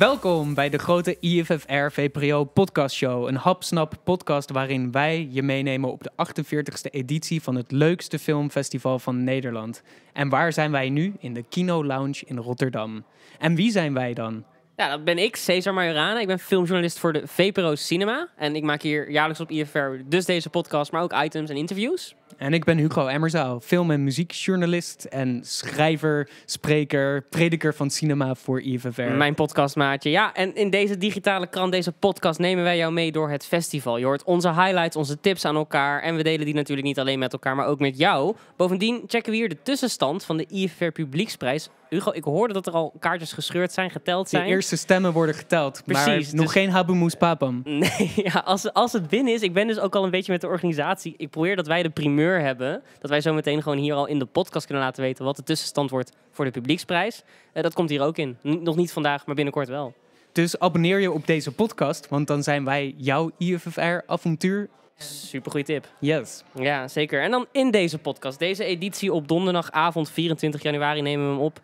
Welkom bij de grote IFFR VPRO podcast show. Een hapsnap podcast waarin wij je meenemen op de 48 ste editie van het leukste filmfestival van Nederland. En waar zijn wij nu? In de Kino Lounge in Rotterdam. En wie zijn wij dan? Ja, dat ben ik, Cesar Majorana. Ik ben filmjournalist voor de VPRO Cinema. En ik maak hier jaarlijks op IFR dus deze podcast, maar ook items en interviews. En ik ben Hugo Emmerzaal, film- en muziekjournalist en schrijver, spreker, prediker van cinema voor IFFR. Mijn podcastmaatje. Ja, en in deze digitale krant, deze podcast, nemen wij jou mee door het festival. Je hoort onze highlights, onze tips aan elkaar. En we delen die natuurlijk niet alleen met elkaar, maar ook met jou. Bovendien checken we hier de tussenstand van de IFFR Publieksprijs Hugo, ik hoorde dat er al kaartjes gescheurd zijn, geteld zijn. De eerste stemmen worden geteld, Precies, nog dus- geen habemoes papam. Nee, ja, als, als het binnen is, ik ben dus ook al een beetje met de organisatie. Ik probeer dat wij de primeur hebben. Dat wij zo meteen gewoon hier al in de podcast kunnen laten weten wat de tussenstand wordt voor de publieksprijs. Eh, dat komt hier ook in. nog niet vandaag, maar binnenkort wel. Dus abonneer je op deze podcast, want dan zijn wij jouw IFFR-avontuur Supergoeie tip. Yes. Ja, zeker. En dan in deze podcast, deze editie op donderdagavond 24 januari nemen we hem op.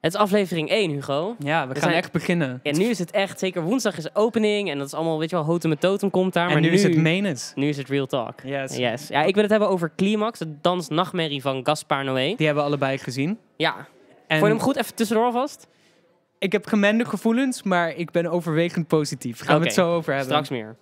Het is aflevering 1, Hugo. Ja, we, gaan echt beginnen. En ja, nu is het echt, zeker woensdag is opening en dat is allemaal, weet je wel, hotem met totem komt daar. maar nu, is het menens. Nu is het real talk. Yes. yes. Ja, ik wil het hebben over Climax, de dansnachtmerrie van Gaspar Noé. Die hebben we allebei gezien. Ja. En... Vond je hem goed? Even tussendoor vast. Ik heb gemende gevoelens, maar ik ben overwegend positief. Gaan we het zo over hebben. Straks meer.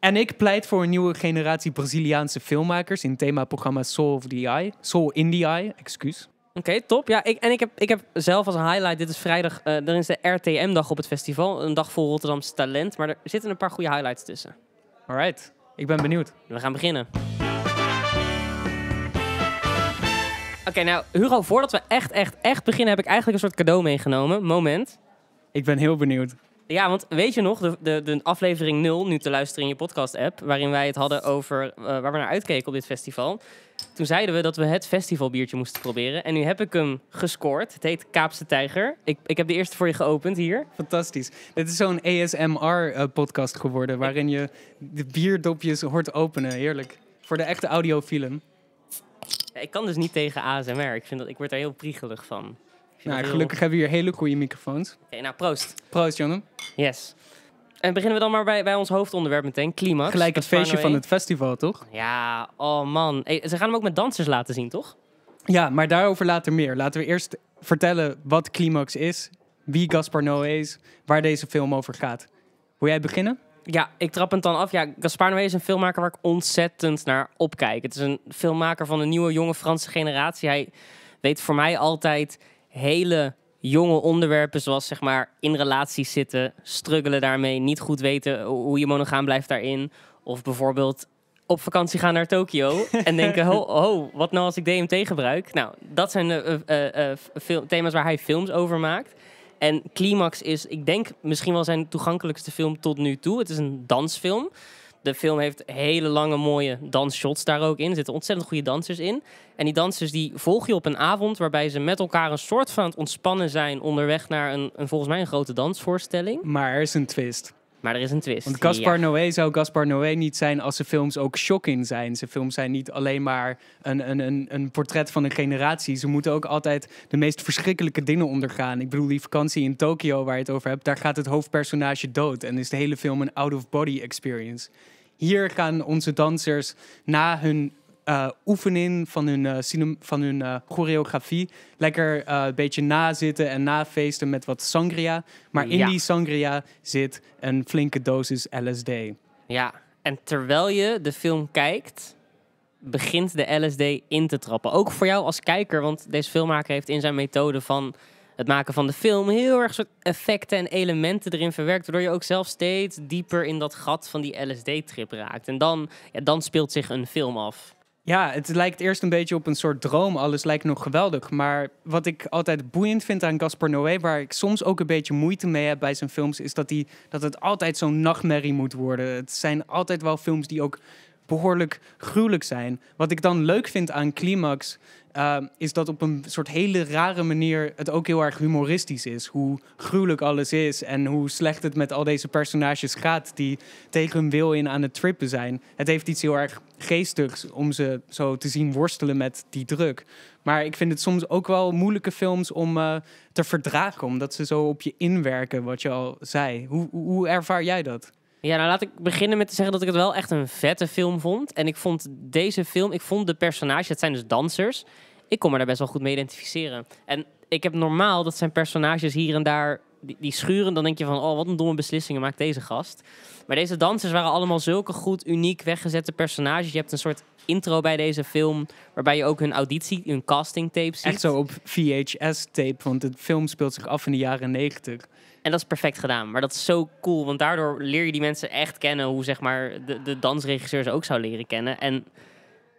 En ik pleit voor een nieuwe generatie Braziliaanse filmmakers in themaprogramma Soul of the Eye. Soul in the Eye, excuus. Oké, top. Ja, ik, en ik heb, ik heb zelf als highlight, dit is vrijdag, uh, er is de RTM-dag op het festival. Een dag vol Rotterdamse talent, maar er zitten een paar goede highlights tussen. Alright, ik ben benieuwd. We gaan beginnen. Oké, nou Hugo, voordat we echt, echt, echt beginnen, heb ik eigenlijk een soort cadeau meegenomen. Moment. Ik ben heel benieuwd. Ja, want weet je nog, de, de, de aflevering 0, nu te luisteren in je podcast-app, waarin wij het hadden over eh, waar we naar uitkeken op dit festival. Toen zeiden we dat we het festivalbiertje moesten proberen. En nu heb ik hem gescoord. Het heet Kaapse Tijger. Ik, ik heb de eerste voor je geopend hier. Fantastisch. Dit is zo'n ASMR-podcast eh, geworden. Waarin je de bierdopjes hoort openen. Heerlijk. Voor de echte audiofilm. Ik kan dus niet tegen ASMR. Ik, vind dat, ik word daar heel priegelig van. Nou, gelukkig hebben we hier hele goede microfoons. Oké, nou proost. Proost, jongen. Yes. En beginnen we dan maar bij, bij ons hoofdonderwerp meteen, Climax. Gelijk het feestje nou van het festival, toch? Ja, oh man. ze gaan hem ook met dansers laten zien, toch? Ja, maar daarover later meer. Laten we eerst vertellen wat Climax is, wie Gaspar Noé is, waar deze film over gaat. Wil jij beginnen? Ja, ik trap het dan af. Ja, Gaspar Noé is een filmmaker waar ik ontzettend naar opkijk. Het is een filmmaker van een nieuwe, jonge Franse generatie. Hij weet voor mij altijd hele jonge onderwerpen zoals zeg maar in relaties zitten, struggelen daarmee, niet goed weten hoe je monogaam blijft daarin. Of bijvoorbeeld op vakantie gaan naar Tokio en denken, oh, wat nou als ik DMT gebruik? Nou, dat zijn eh, eh, eh, thema's waar hij films over maakt. En Climax is, ik denk, misschien wel zijn toegankelijkste film tot nu toe. Het is een dansfilm. De film heeft hele lange mooie dansshots daar ook in. Er zitten ontzettend goede dansers in. En die dansers die volg je op een avond waarbij ze met elkaar een soort van het ontspannen zijn onderweg naar een, een volgens mij een grote dansvoorstelling. Maar er is een twist. Maar er is een twist. Want Gaspar Noé zou Gaspar Noé niet zijn als zijn films ook shocking zijn. Zijn films zijn niet alleen maar een, een, een, een, portret van een generatie. Ze moeten ook altijd de meest verschrikkelijke dingen ondergaan. Ik bedoel, die vakantie in Tokio waar je het over hebt, daar gaat het hoofdpersonage dood. En is de hele film een out-of-body experience hier gaan onze dansers na hun eh, oefening van hun, eh, van hun eh, choreografie lekker een beetje nazitten en nafeesten met wat sangria. Maar in die sangria zit een flinke dosis LSD. Ja, en terwijl je de film kijkt, begint de LSD in te trappen. Ook voor jou als kijker, want deze filmmaker heeft in zijn methode van het maken van de film heel erg soort effecten en elementen erin verwerkt. Waardoor je ook zelf steeds dieper in dat gat van die LSD-trip raakt. En dan, ja, dan speelt zich een film af. Ja, het lijkt eerst een beetje op een soort droom. Alles lijkt nog geweldig. Maar wat ik altijd boeiend vind aan Gaspar Noé, waar ik soms ook een beetje moeite mee heb bij zijn films, is dat, die, dat het altijd zo'n nachtmerrie moet worden. Het zijn altijd wel films die ook behoorlijk gruwelijk zijn. Wat ik dan leuk vind aan Climax, ehm, is dat op een soort hele rare manier het ook heel erg humoristisch is. Hoe gruwelijk alles is en hoe slecht het met al deze personages gaat die tegen hun wil in aan het trippen zijn. Het heeft iets heel erg geestigs om ze zo te zien worstelen met die druk. Maar ik vind het soms ook wel moeilijke films om eh, te verdragen, omdat ze zo op je inwerken, wat je al zei. Hoe, hoe ervaar jij dat? Ja, nou laat ik beginnen met te zeggen dat ik het wel echt een vette film vond. En ik vond deze film, ik vond de personages, het zijn dus dansers. Ik kon me daar best wel goed mee identificeren. En ik heb normaal, dat zijn personages hier en daar die, die, schuren. Dan denk je van, oh wat een domme beslissingen maakt deze gast. Maar deze dansers waren allemaal zulke goed, uniek weggezette personages. Je hebt een soort intro bij deze film, waarbij je ook hun auditie, hun casting tape ziet. Echt zo op VHS-tape, want de film speelt zich af in de jaren negentig. En dat is perfect gedaan. Maar dat is zo cool, want daardoor leer je die mensen echt kennen hoe zeg maar de, de dansregisseurs ook zou leren kennen. En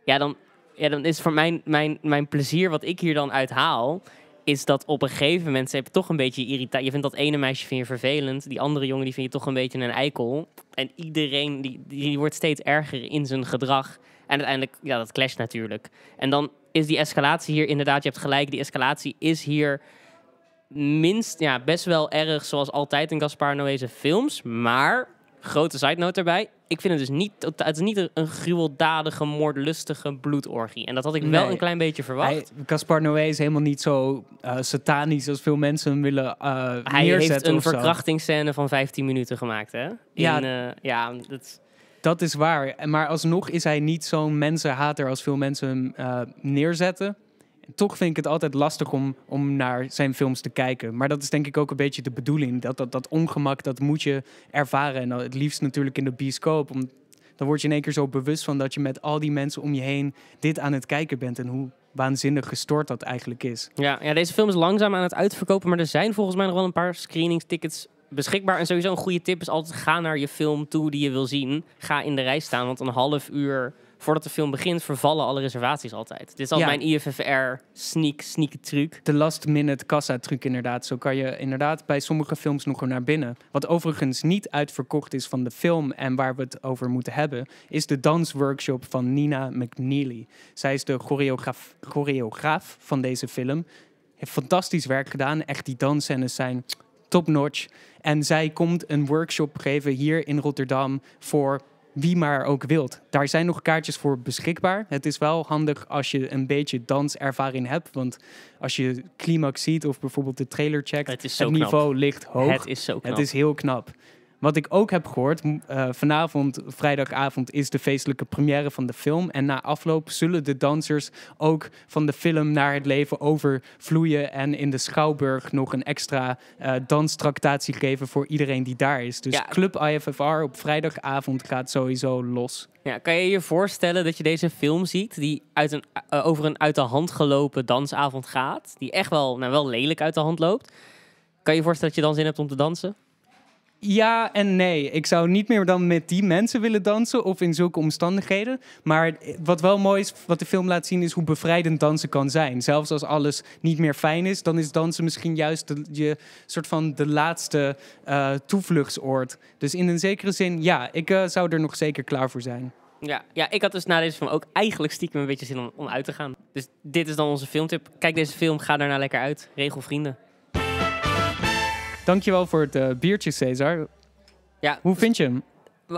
ja, dan, ja, dan is voor mijn, mijn, mijn plezier wat ik hier dan uithaal, is dat op een gegeven moment ze hebben toch een beetje irritatie. Je vindt dat ene meisje vind je vervelend, die andere jongen die vind je toch een beetje een eikel. En iedereen die, die wordt steeds erger in zijn gedrag. En uiteindelijk, ja, dat clash natuurlijk. En dan is die escalatie hier inderdaad, je hebt gelijk, die escalatie is hier minst, ja, best wel erg zoals altijd in Gaspar Noé's films. Maar, grote side note erbij. ik vind het dus niet, het is niet een gruweldadige, moordlustige bloedorgie. En dat had ik wel een klein beetje verwacht. Gaspar Noé is helemaal niet zo eh, satanisch als veel mensen hem willen uh, Hij heeft een verkrachtingsscène van 15 minuten gemaakt, hè? In, ja, eh, ja dat... dat is waar. Maar alsnog is hij niet zo'n mensenhater als veel mensen hem neerzetten toch vind ik het altijd lastig om, om naar zijn films te kijken. Maar dat is denk ik ook een beetje de bedoeling. Dat, dat, dat ongemak, dat moet je ervaren. En het liefst natuurlijk in de bioscoop. Om, dan word je in één keer zo bewust van dat je met al die mensen om je heen dit aan het kijken bent. En hoe waanzinnig gestoord dat eigenlijk is. Ja, ja deze film is langzaam aan het uitverkopen. Maar er zijn volgens mij nog wel een paar tickets beschikbaar. En sowieso een goede tip is altijd ga naar je film toe die je wil zien. Ga in de rij staan, want een half uur voordat de film begint, vervallen alle reservaties altijd. Dit is al mijn IFFR sneak, sneak truc. De last minute kassa truc inderdaad. Zo kan je inderdaad bij sommige films nog naar binnen. Wat overigens niet uitverkocht is van de film en waar we het over moeten hebben, is de dansworkshop van Nina McNeely. Zij is de choreograaf, choreograaf van deze film. Heeft fantastisch werk gedaan. Echt, die dansscènes zijn top notch. En zij komt een workshop geven hier in Rotterdam voor wie maar ook wilt. Daar zijn nog kaartjes voor beschikbaar. Het is wel handig als je een beetje danservaring hebt. Want als je climax ziet of bijvoorbeeld de trailer checkt, het, niveau ligt hoog. Het is zo knap. Het is heel knap. Wat ik ook heb gehoord, eh, vanavond, vrijdagavond, is de feestelijke première van de film. En na afloop zullen de dansers ook van de film naar het leven overvloeien. En in de Schouwburg nog een extra eh, danstractatie geven voor iedereen die daar is. Dus Club IFFR op vrijdagavond gaat sowieso los. Ja, kan je je voorstellen dat je deze film ziet die uit een, eh, over een uit de hand gelopen dansavond gaat? Die echt wel, nou, wel lelijk uit de hand loopt. Kan je je voorstellen dat je dan zin hebt om te dansen? Ja en nee. Ik zou niet meer dan met die mensen willen dansen of in zulke omstandigheden. Maar wat wel mooi is, wat de film laat zien, is hoe bevrijdend dansen kan zijn. Zelfs als alles niet meer fijn is, dan is dansen misschien juist de, je soort van de laatste uh, toevluchtsoord. Dus in een zekere zin, ja, ik eh, zou er nog zeker klaar voor zijn. Ja, ja, ik had dus na deze film ook eigenlijk stiekem een beetje zin om, om uit te gaan. Dus dit is dan onze filmtip. Kijk deze film, ga daarna lekker uit. Regel vrienden. Dankjewel voor het eh, biertje, Cesar. Ja, Hoe dus vind je hem?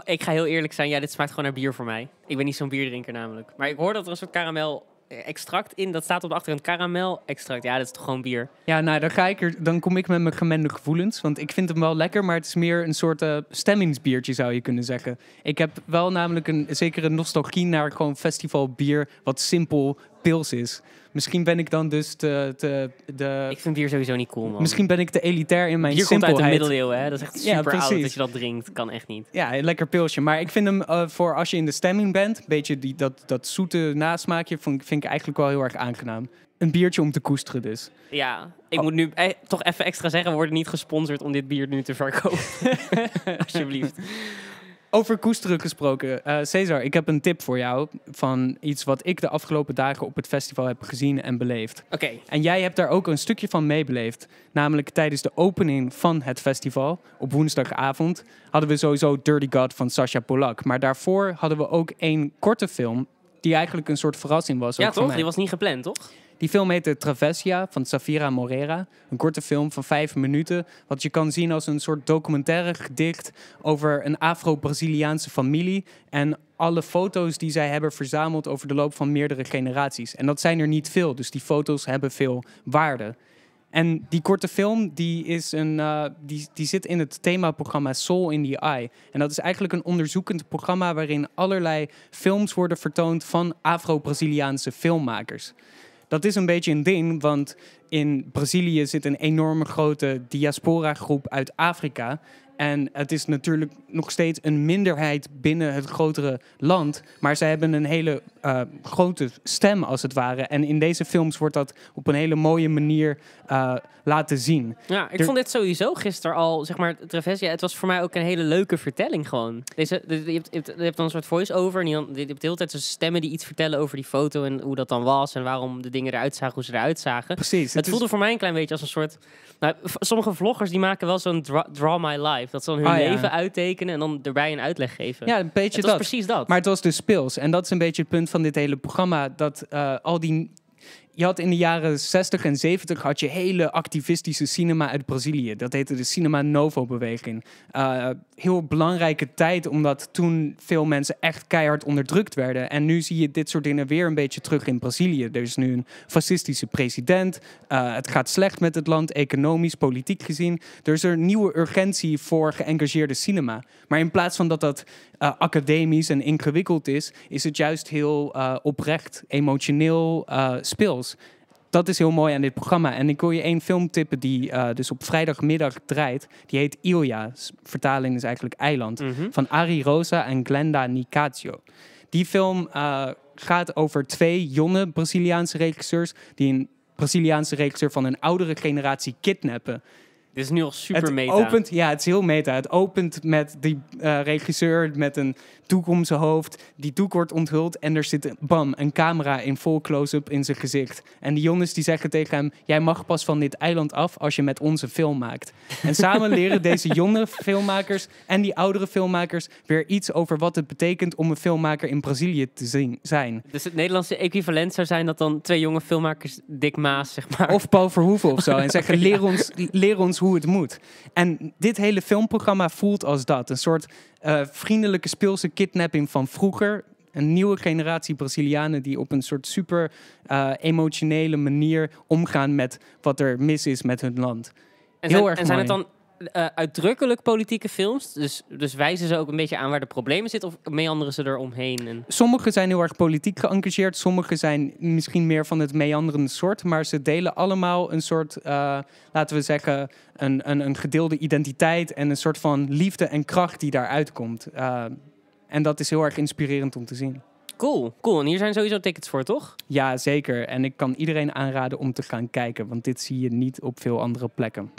Ik ga heel eerlijk zijn. Ja, dit smaakt gewoon naar bier voor mij. Ik ben niet zo'n bierdrinker namelijk. Maar ik hoor dat er een soort karamel eh, extract in. Dat staat op de achterkant karamel extract. Ja, dat is toch gewoon bier. Ja, nou, dan, ga ik er, dan kom ik met mijn gemende gevoelens. Want ik vind hem wel lekker, maar het is meer een soort uh, stemmingsbiertje, zou je kunnen zeggen. Ik heb wel namelijk een zekere nostalgie naar gewoon festivalbier. Wat simpel, pils is. Misschien ben ik dan dus te, de... Ik vind bier sowieso niet cool, man. Misschien ben ik te elitair in mijn bier simpelheid. Bier komt uit de middeleeuwen, hè? Dat is echt super oud dat je dat drinkt. Kan echt niet. Ja, een lekker pilsje. Maar ik vind hem eh, voor als je in de stemming bent... een beetje die, dat, dat zoete nasmaakje vind, vind ik eigenlijk wel heel erg aangenaam een biertje om te koesteren dus. Ja, ik moet nu eh, toch even extra zeggen, we worden niet gesponsord om dit bier nu te verkopen. Alsjeblieft. Over koesteren gesproken. Uh, Cesar, ik heb een tip voor jou van iets wat ik de afgelopen dagen op het festival heb gezien en beleefd. Oké. En jij hebt daar ook een stukje van meebeleefd. Namelijk tijdens de opening van het festival op woensdagavond hadden we sowieso Dirty God van Sasha Polak. Maar daarvoor hadden we ook één korte film die eigenlijk een soort verrassing was. Ja, toch? Die was niet gepland, toch? Die film heette Travestia van Safira Morera. Een korte film van vijf minuten. Wat je kan zien als een soort documentaire gedicht over een Afro-Braziliaanse familie. En alle foto's die zij hebben verzameld over de loop van meerdere generaties. En dat zijn er niet veel, dus die foto's hebben veel waarde. En die korte film die is een, eh, die, die zit in het themaprogramma Soul in the Eye. En dat is eigenlijk een onderzoekend programma waarin allerlei films worden vertoond van Afro-Braziliaanse filmmakers. Dat is een beetje een ding, want in Brazilië zit een enorme grote diaspora groep uit Afrika. En het is natuurlijk nog steeds een minderheid binnen het grotere land. Maar ze hebben een hele eh, grote stem, als het ware. En in deze films wordt dat op een hele mooie manier eh, laten zien. Ja, ik vond dit sowieso gisteren al, zeg maar, Travesia. Ja, het was voor mij ook een hele leuke vertelling gewoon. Deze, je, hebt, dan een soort voice-over. En je, hebt de hele tijd zo stemmen die iets vertellen over die foto. En hoe dat dan was. En waarom de dingen eruit zagen, hoe ze eruit zagen. Precies. Het, voelde voor mij een klein beetje als een soort... Nou, sommige vloggers die maken wel zo'n Draw My Life. Dat ze dan hun ah, leven uittekenen en dan erbij een uitleg geven. Ja, een beetje dat. precies dat. Maar het was dus speels. En dat is een beetje het punt van dit hele programma. Dat eh, al die je had in de jaren 60 en 70 had je hele activistische cinema uit Brazilië. Dat heette de Cinema Novo-beweging. Eh, heel belangrijke tijd, omdat toen veel mensen echt keihard onderdrukt werden. En nu zie je dit soort dingen weer een beetje terug in Brazilië. Er is nu een fascistische president. Eh, het gaat slecht met het land, economisch, politiek gezien. Er is er nieuwe urgentie voor geëngageerde cinema. Maar in plaats van dat dat eh, academisch en ingewikkeld is, is het juist heel eh, oprecht, emotioneel, speels dat is heel mooi aan dit programma. En ik wil je één film tippen die eh, dus op vrijdagmiddag draait. Die heet Ilja. Vertaling is eigenlijk Eiland. Mhm. Van Ari Rosa en Glenda Nicazio. Die film eh, gaat over twee jonge Braziliaanse regisseurs... die een Braziliaanse regisseur van een oudere generatie kidnappen... Dit is nu al super het meta. Opent, ja, het is heel meta. Het opent met die eh, regisseur met een doek om zijn hoofd. Die doek wordt onthuld en er zit, bam, een camera in vol close-up in zijn gezicht. En die jongens die zeggen tegen hem, jij mag pas van dit eiland af als je met onze film maakt. En samen leren deze jonge filmmakers en die oudere filmmakers weer iets over wat het betekent om een filmmaker in Brazilië te zijn. Dus het Nederlandse equivalent zou zijn dat dan twee jonge filmmakers Dick Maas, zeg maar. Of Paul Verhoeven of zo. En zeggen, leer ons, leer ons hoe het moet. En dit hele filmprogramma voelt als dat. Een soort eh, vriendelijke speelse kidnapping van vroeger. Een nieuwe generatie Brazilianen die op een soort super eh, emotionele manier omgaan met wat er mis is met hun land. En Heel erg en zijn mooi. het dan eh, uitdrukkelijk politieke films? Dus, dus wijzen ze ook een beetje aan waar de problemen zitten? Of meanderen ze eromheen? En... Sommige zijn heel erg politiek geëngageerd. Sommige zijn misschien meer van het meanderende soort. Maar ze delen allemaal een soort, eh, laten we zeggen, een, een, een gedeelde identiteit. En een soort van liefde en kracht die daaruit komt. Eh, en dat is heel erg inspirerend om te zien. Cool, cool. En hier zijn sowieso tickets voor, toch? Ja, zeker. En ik kan iedereen aanraden om te gaan kijken, want dit zie je niet op veel andere plekken.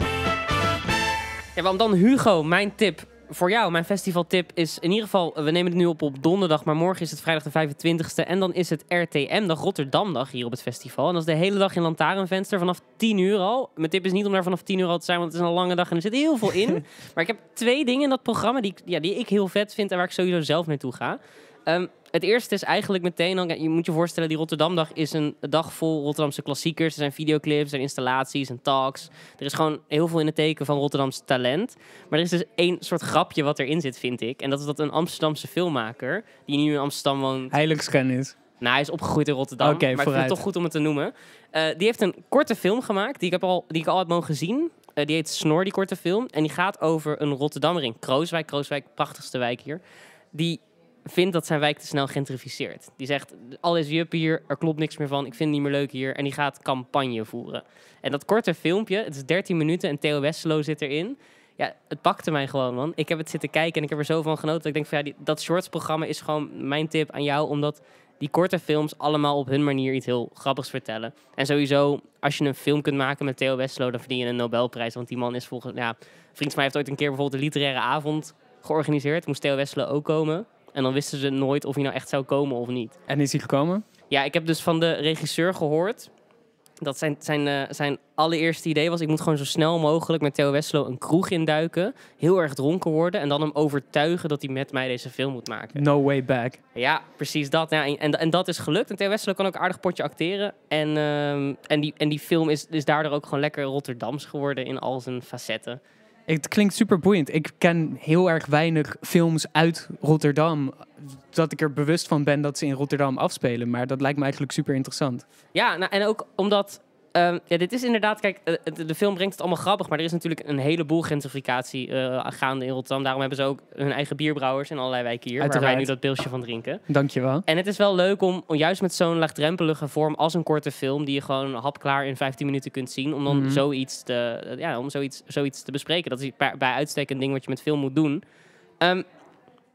Ja, want dan Hugo, mijn tip voor jou, mijn festivaltip is in ieder geval, we nemen het nu op op donderdag, maar morgen is het vrijdag de 25e en dan is het RTM-dag, Rotterdamdag hier op het festival. En dat is de hele dag in Lantaarnvenster vanaf 10 uur al. Mijn tip is niet om daar vanaf 10 uur al te zijn, want het is een lange dag en er zit heel veel in. maar ik heb twee dingen in dat programma die, ja, die ik heel vet vind en waar ik sowieso zelf naartoe ga. Ehm, het eerste is eigenlijk meteen al, je moet je voorstellen, die Rotterdamdag is een dag vol Rotterdamse klassiekers. Er zijn videoclips, er zijn installaties en talks. Er is gewoon heel veel in het teken van Rotterdamse talent. Maar er is dus één soort grapje wat erin zit, vind ik. En dat is dat een Amsterdamse filmmaker, die nu in Amsterdam woont... Heiligschennis. Nou, hij is opgegroeid in Rotterdam, okay, maar vooruit. ik toch goed om het te noemen. Eh, die heeft een korte film gemaakt, die ik, heb al, die ik al heb mogen zien. Eh, die heet Snor, die korte film. En die gaat over een Rotterdammer in Krooswijk. Krooswijk, prachtigste wijk hier. Die vindt dat zijn wijk te snel gentrificeert. Die zegt, alles jup hier, er klopt niks meer van, ik vind het niet meer leuk hier. En die gaat campagne voeren. En dat korte filmpje, het is 13 minuten en Theo Westelo zit erin. Ja, het pakte mij gewoon, man. Ik heb het zitten kijken en ik heb er zo van genoten. Dat ik denk van, ja, die, dat shorts-programma is gewoon mijn tip aan jou. Omdat die korte films allemaal op hun manier iets heel grappigs vertellen. En sowieso, als je een film kunt maken met Theo Westelo, dan verdien je een Nobelprijs. Want die man is volgens... Ja, vriend van mij heeft ooit een keer bijvoorbeeld een literaire avond georganiseerd. Moest Theo Westelo ook komen. En dan wisten ze nooit of hij nou echt zou komen of niet. En is hij gekomen? Ja, ik heb dus van de regisseur gehoord dat zijn, zijn, eh, zijn allereerste idee was... ik moet gewoon zo snel mogelijk met Theo Wesselo een kroeg induiken... heel erg dronken worden en dan hem overtuigen... dat hij met mij deze film moet maken. No way back. Ja, precies dat. Ja, en, en, dat is gelukt. En Theo Wesselo kan ook aardig potje acteren. En, ehm, en, die, en die film is, is daardoor ook gewoon lekker Rotterdams geworden... in al zijn facetten. Het klinkt super boeiend. Ik ken heel erg weinig films uit Rotterdam. Dat ik er bewust van ben dat ze in Rotterdam afspelen. Maar dat lijkt me eigenlijk super interessant. Ja, nou, en ook omdat Ehm, ja, dit is inderdaad, kijk, eh, de, film brengt het allemaal grappig, maar er is natuurlijk een heleboel gentrificatie eh, gaande in Rotterdam. Daarom hebben ze ook hun eigen bierbrouwers in allerlei wijken hier, waar wij nu dat beeldje van drinken. Dankjewel. En het is wel leuk om, juist met zo'n laagdrempelige vorm als een korte film, die je gewoon hapklaar in 15 minuten kunt zien, om dan mhm. zoiets, te, ja, om zoiets, zoiets te bespreken. Dat is bij, bij uitstek een ding wat je met film moet doen. Ehm,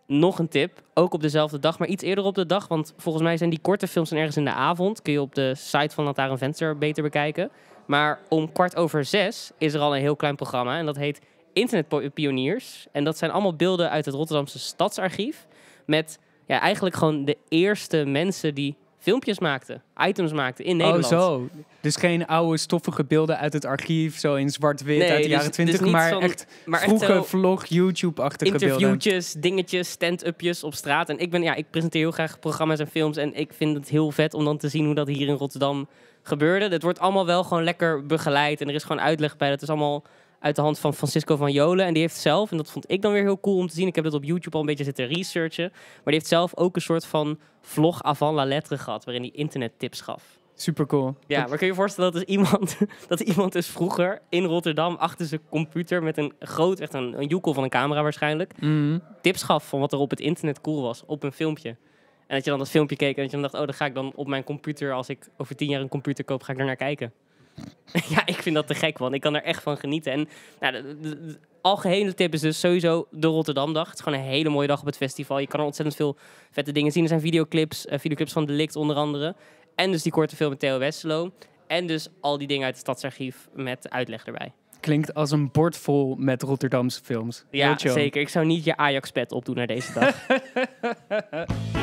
nog een tip, ook op dezelfde dag, maar iets eerder op de dag. Want volgens mij zijn die korte films dan ergens in de avond. Kun je op de site van Lantaarn Venster beter bekijken. Maar om kwart over zes is er al een heel klein programma. En dat heet Internetpioniers. En dat zijn allemaal beelden uit het Rotterdamse Stadsarchief. Met ja, eigenlijk gewoon de eerste mensen die filmpjes maakte, items maakte in oh, Nederland. Oh, zo. Dus geen oude stoffige beelden uit het archief, zo in zwart-wit uit de dus- jaren dus twintig, maar, echt vroege vlog, YouTube-achtige beelden. Interviewtjes, dingetjes, stand-upjes op straat. En ik, ben, ja, ik presenteer heel graag programma's en films en ik vind het heel vet om dan te zien hoe dat hier in Rotterdam gebeurde. Dat wordt allemaal wel gewoon lekker begeleid en er is gewoon uitleg bij. Dat is allemaal uit de hand van Francisco van Jolen. En die heeft zelf, en dat vond ik dan weer heel cool om te zien. Ik heb dat op YouTube al een beetje zitten researchen. Maar die heeft zelf ook een soort van vlog avant la lettre gehad. Waarin hij internettips gaf. Super cool. Ja, maar kun je je voorstellen dat is iemand, dat iemand dus vroeger in Rotterdam achter zijn computer met een groot, echt een, een joekel van een camera waarschijnlijk, mhm. tips gaf van wat er op het internet cool was op een filmpje. En dat je dan dat filmpje keek en dat je dan dacht, oh, dan ga ik dan op mijn computer, als ik over tien jaar een computer koop, ga ik daar naar kijken. ja, ik vind dat te gek, want ik kan er echt van genieten. En nou, de, de, algehele tip is dus sowieso de Rotterdamdag. Het is gewoon een hele mooie dag op het festival. Je kan er ontzettend veel vette dingen zien. Er zijn videoclips, eh, videoclips van Delict onder andere. En dus die korte film met Theo Westelo. En dus al die dingen uit het Stadsarchief met uitleg erbij. Klinkt als een bord vol met Rotterdamse films. Ja, zeker. Ik zou niet je Ajax-pet opdoen naar deze dag.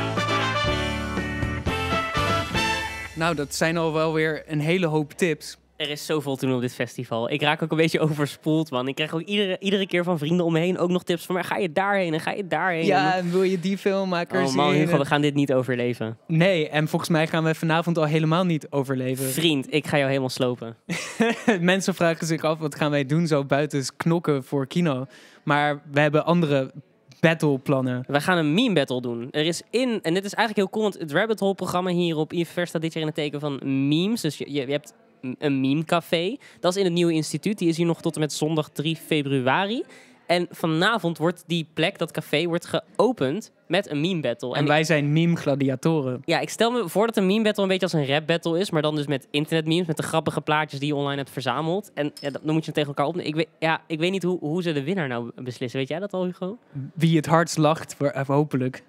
nou, dat zijn al wel weer een hele hoop tips. Er is zoveel te doen op dit festival. Ik raak ook een beetje overspoeld, man. Ik krijg ook iedere, iedere keer van vrienden om me heen ook nog tips van... Maar ga je daarheen en ga je daarheen? Ja, en wil je die filmmakers? zien? Oh man, Hugo, we gaan dit niet overleven. Nee, en volgens mij gaan we vanavond al helemaal niet overleven. Vriend, ik ga jou helemaal slopen. Mensen vragen zich af, wat gaan wij doen zo buiten knokken voor kino? Maar we hebben andere battle plannen. We gaan een meme battle doen. Er is in, en dit is eigenlijk heel cool, want het Rabbit Hole programma hier op IFR staat dit jaar in het teken van memes. Dus je, je hebt een memecafé. Dat is in het nieuwe instituut. Die is hier nog tot en met zondag 3 februari. En vanavond wordt die plek, dat café, wordt geopend met een meme battle. En, wij zijn meme gladiatoren. Ja, ik stel me voor dat een meme battle een beetje als een rap battle is, maar dan dus met internet memes, met de grappige plaatjes die je online hebt verzameld. En dan moet je het tegen elkaar opnemen. Ik weet, ja, ik weet niet hoe, hoe ze de winnaar nou beslissen. Weet jij dat al, Hugo? Wie het hardst lacht, eh, hopelijk.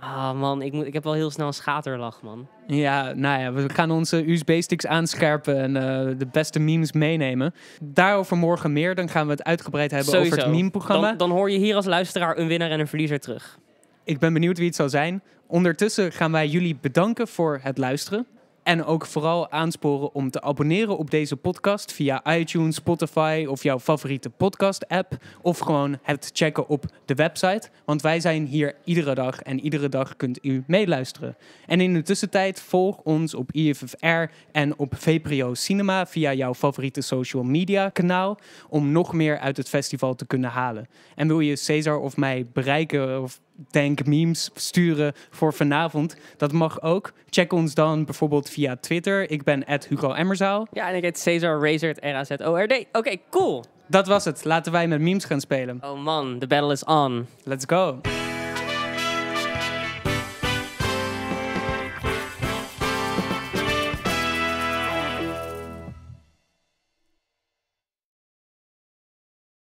Ah man, ik, moet, ik heb wel heel snel een schaterlach, man. Ja, nou ja, we gaan onze USB-sticks aanscherpen en eh, de beste memes meenemen. Daarover morgen meer, dan gaan we het uitgebreid hebben over het meme-programma. Dan, dan hoor je hier als luisteraar een winnaar en een verliezer terug. Ik ben benieuwd wie het zal zijn. Ondertussen gaan wij jullie bedanken voor het luisteren. En ook vooral aansporen om te abonneren op deze podcast via iTunes, Spotify of jouw favoriete podcast-app. Of gewoon het checken op de website. Want wij zijn hier iedere dag en iedere dag kunt u meeluisteren. En in de tussentijd volg ons op IFFR en op VPRO Cinema via jouw favoriete social media kanaal. Om nog meer uit het festival te kunnen halen. En wil je Cesar of mij bereiken of denk memes sturen voor vanavond. Dat mag ook. Check ons dan bijvoorbeeld via Twitter. Ik ben Hugo Emmerzaal. Ja, en ik heet Cesar Razor R-A-Z-O-R-D. Oké, cool. Dat was het. Laten wij met memes gaan spelen. Oh man, the battle is on. Let's go.